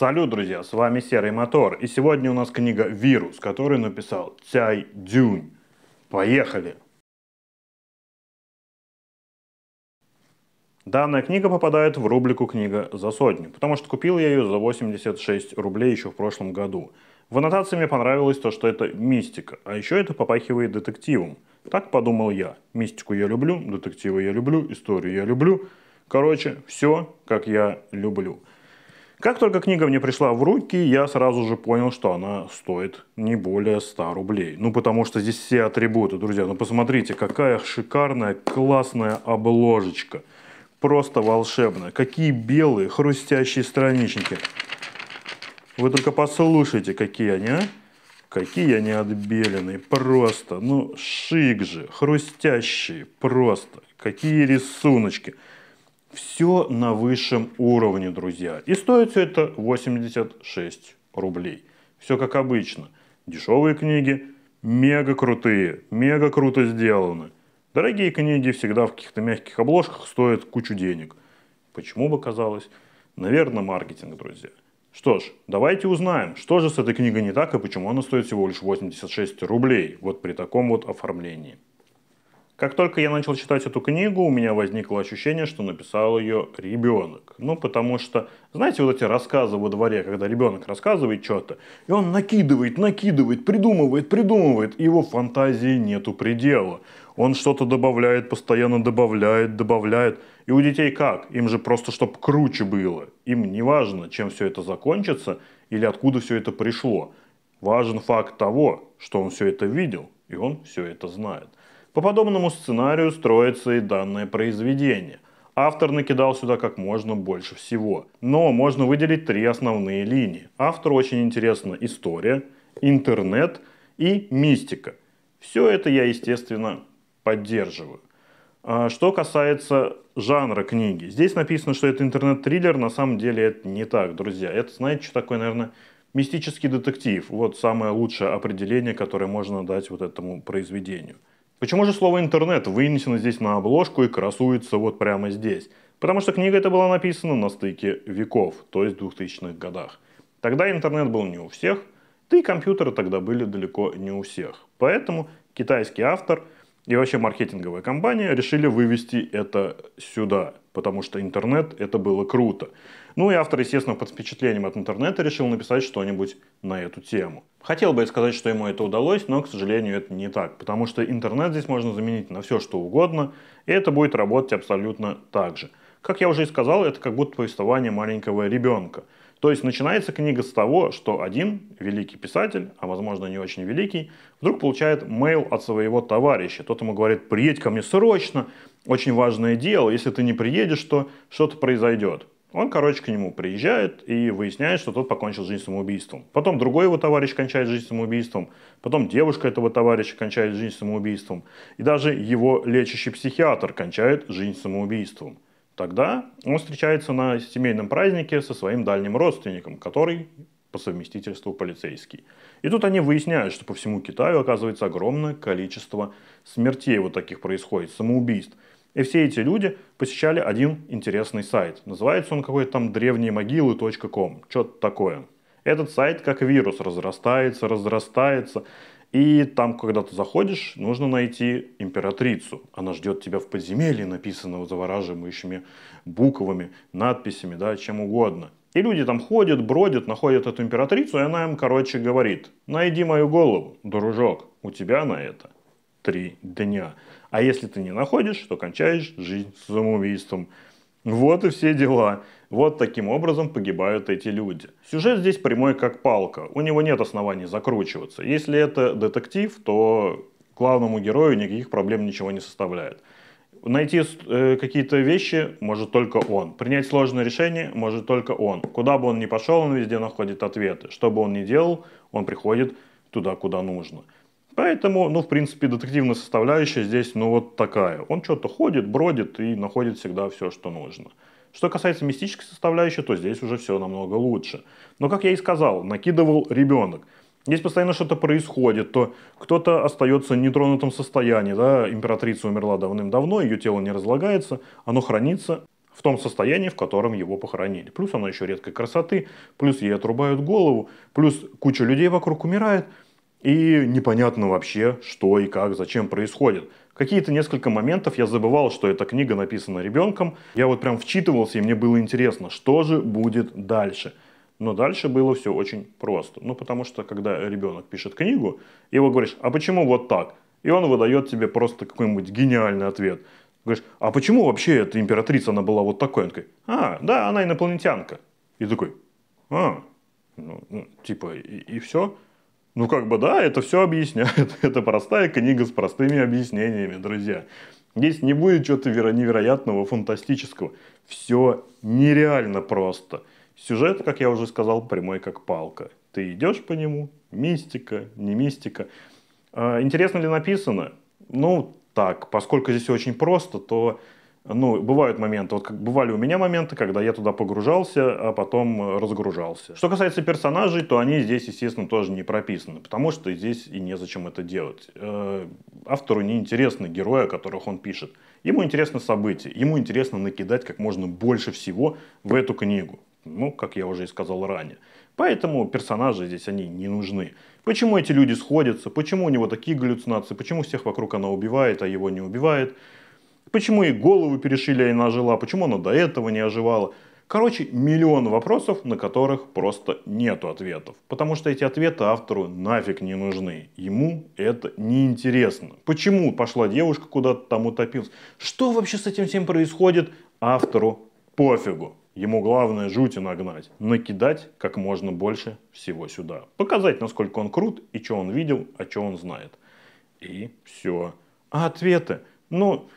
Салют, друзья, с вами Серый Мотор, и сегодня у нас книга «Вирус», который написал Цяй Дюнь. Поехали! Данная книга попадает в рубрику «Книга за сотню», потому что купил я ее за 86 рублей еще в прошлом году. В аннотации мне понравилось то, что это мистика, а еще это попахивает детективом. Так подумал я. Мистику я люблю, детективы я люблю, историю я люблю. Короче, все, как я люблю. Как только книга мне пришла в руки, я сразу же понял, что она стоит не более 100 рублей. Ну, потому что здесь все атрибуты, друзья. Ну, посмотрите, какая шикарная, классная обложечка. Просто волшебная. Какие белые, хрустящие страничники. Вы только послушайте, какие они, а? Какие они отбеленные, просто, ну, шик же, хрустящие, просто. Какие рисуночки. Все на высшем уровне, друзья. И стоит все это 86 рублей. Все как обычно. Дешевые книги мега крутые, мега круто сделаны. Дорогие книги всегда в каких-то мягких обложках стоят кучу денег. Почему бы казалось? Наверное, маркетинг, друзья. Что ж, давайте узнаем, что же с этой книгой не так и почему она стоит всего лишь 86 рублей вот при таком вот оформлении. Как только я начал читать эту книгу, у меня возникло ощущение, что написал ее ребенок. Ну, потому что, знаете, вот эти рассказы во дворе, когда ребенок рассказывает что-то, и он накидывает, накидывает, придумывает, придумывает, и его фантазии нету предела. Он что-то добавляет, постоянно добавляет, добавляет. И у детей как? Им же просто, чтобы круче было. Им не важно, чем все это закончится или откуда все это пришло. Важен факт того, что он все это видел, и он все это знает. По подобному сценарию строится и данное произведение. Автор накидал сюда как можно больше всего. Но можно выделить три основные линии. Автору очень интересна история, интернет и мистика. Все это я, естественно, поддерживаю. А что касается жанра книги. Здесь написано, что это интернет-триллер. На самом деле это не так, друзья. Это, знаете, что такое, наверное, мистический детектив. Вот самое лучшее определение, которое можно дать вот этому произведению. Почему же слово «интернет» вынесено здесь на обложку и красуется вот прямо здесь? Потому что книга эта была написана на стыке веков, то есть в 2000-х годах. Тогда интернет был не у всех, да и компьютеры тогда были далеко не у всех. Поэтому китайский автор – и вообще маркетинговая компания решили вывести это сюда, потому что интернет это было круто. Ну и автор, естественно, под впечатлением от интернета решил написать что-нибудь на эту тему. Хотел бы я сказать, что ему это удалось, но, к сожалению, это не так, потому что интернет здесь можно заменить на все, что угодно, и это будет работать абсолютно так же. Как я уже и сказал, это как будто повествование маленького ребенка. То есть начинается книга с того, что один великий писатель, а возможно не очень великий, вдруг получает мейл от своего товарища. Тот ему говорит, приедь ко мне срочно, очень важное дело, если ты не приедешь, то что-то произойдет. Он, короче, к нему приезжает и выясняет, что тот покончил жизнь самоубийством. Потом другой его товарищ кончает жизнь самоубийством. Потом девушка этого товарища кончает жизнь самоубийством. И даже его лечащий психиатр кончает жизнь самоубийством. Тогда он встречается на семейном празднике со своим дальним родственником, который по совместительству полицейский. И тут они выясняют, что по всему Китаю оказывается огромное количество смертей вот таких происходит, самоубийств. И все эти люди посещали один интересный сайт. Называется он какой-то там древние могилы.ком, что-то такое. Этот сайт как вирус разрастается, разрастается. И там, когда ты заходишь, нужно найти императрицу. Она ждет тебя в подземелье, написанного завораживающими буквами, надписями, да, чем угодно. И люди там ходят, бродят, находят эту императрицу, и она им, короче, говорит, найди мою голову, дружок, у тебя на это три дня. А если ты не находишь, то кончаешь жизнь самоубийством. Вот и все дела. Вот таким образом погибают эти люди. Сюжет здесь прямой как палка, у него нет оснований закручиваться. Если это детектив, то главному герою никаких проблем ничего не составляет. Найти э, какие-то вещи может только он. Принять сложное решение может только он. Куда бы он ни пошел, он везде находит ответы. Что бы он ни делал, он приходит туда, куда нужно. Поэтому, ну, в принципе, детективная составляющая здесь, ну, вот такая. Он что-то ходит, бродит и находит всегда все, что нужно. Что касается мистической составляющей, то здесь уже все намного лучше. Но, как я и сказал, накидывал ребенок. Здесь постоянно что-то происходит, то кто-то остается в нетронутом состоянии, да, императрица умерла давным-давно, ее тело не разлагается, оно хранится в том состоянии, в котором его похоронили. Плюс оно еще редкой красоты, плюс ей отрубают голову, плюс куча людей вокруг умирает – и непонятно вообще, что и как, зачем происходит. Какие-то несколько моментов я забывал, что эта книга написана ребенком. Я вот прям вчитывался, и мне было интересно, что же будет дальше. Но дальше было все очень просто. Ну, потому что, когда ребенок пишет книгу, его говоришь, а почему вот так? И он выдает тебе просто какой-нибудь гениальный ответ. Говоришь, а почему вообще эта императрица, она была вот такой? Он такой, а, да, она инопланетянка. И такой, а, ну, ну типа, и, и все. Ну, как бы, да, это все объясняет. Это простая книга с простыми объяснениями, друзья. Здесь не будет чего-то невероятного, фантастического. Все нереально просто. Сюжет, как я уже сказал, прямой как палка. Ты идешь по нему, мистика, не мистика. А, интересно ли написано? Ну, так, поскольку здесь очень просто, то ну, бывают моменты, вот как бывали у меня моменты, когда я туда погружался, а потом разгружался. Что касается персонажей, то они здесь, естественно, тоже не прописаны, потому что здесь и незачем это делать. Э, автору не интересны герои, о которых он пишет. Ему интересно события, ему интересно накидать как можно больше всего в эту книгу. Ну, как я уже и сказал ранее. Поэтому персонажи здесь они не нужны. Почему эти люди сходятся, почему у него такие галлюцинации, почему всех вокруг она убивает, а его не убивает – Почему ей голову перешили, а и она ожила? Почему она до этого не оживала? Короче, миллион вопросов, на которых просто нету ответов. Потому что эти ответы автору нафиг не нужны. Ему это неинтересно. Почему пошла девушка куда-то там утопилась? Что вообще с этим всем происходит? Автору пофигу. Ему главное жути нагнать, накидать как можно больше всего сюда. Показать, насколько он крут и что он видел, а что он знает. И все. А ответы? Ну,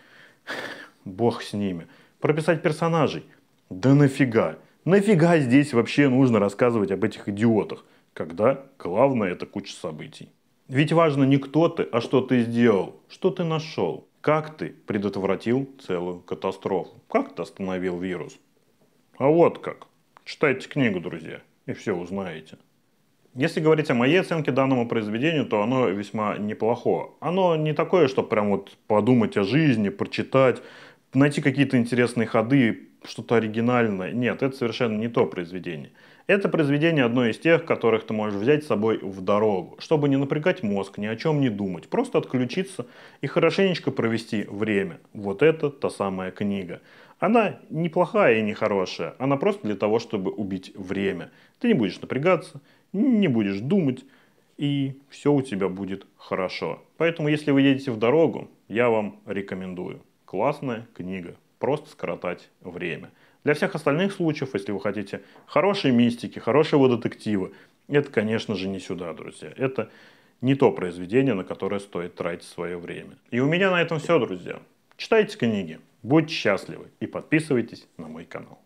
бог с ними. Прописать персонажей? Да нафига? Нафига здесь вообще нужно рассказывать об этих идиотах, когда главное это куча событий? Ведь важно не кто ты, а что ты сделал, что ты нашел, как ты предотвратил целую катастрофу, как ты остановил вирус. А вот как. Читайте книгу, друзья, и все узнаете. Если говорить о моей оценке данному произведению, то оно весьма неплохо. Оно не такое, чтобы прям вот подумать о жизни, прочитать, найти какие-то интересные ходы, что-то оригинальное. Нет, это совершенно не то произведение. Это произведение одно из тех, которых ты можешь взять с собой в дорогу, чтобы не напрягать мозг, ни о чем не думать, просто отключиться и хорошенечко провести время. Вот это та самая книга. Она неплохая и нехорошая, она просто для того, чтобы убить время. Ты не будешь напрягаться, не будешь думать, и все у тебя будет хорошо. Поэтому, если вы едете в дорогу, я вам рекомендую. Классная книга. Просто скоротать время. Для всех остальных случаев, если вы хотите хорошей мистики, хорошего детектива, это, конечно же, не сюда, друзья. Это не то произведение, на которое стоит тратить свое время. И у меня на этом все, друзья. Читайте книги, будьте счастливы и подписывайтесь на мой канал.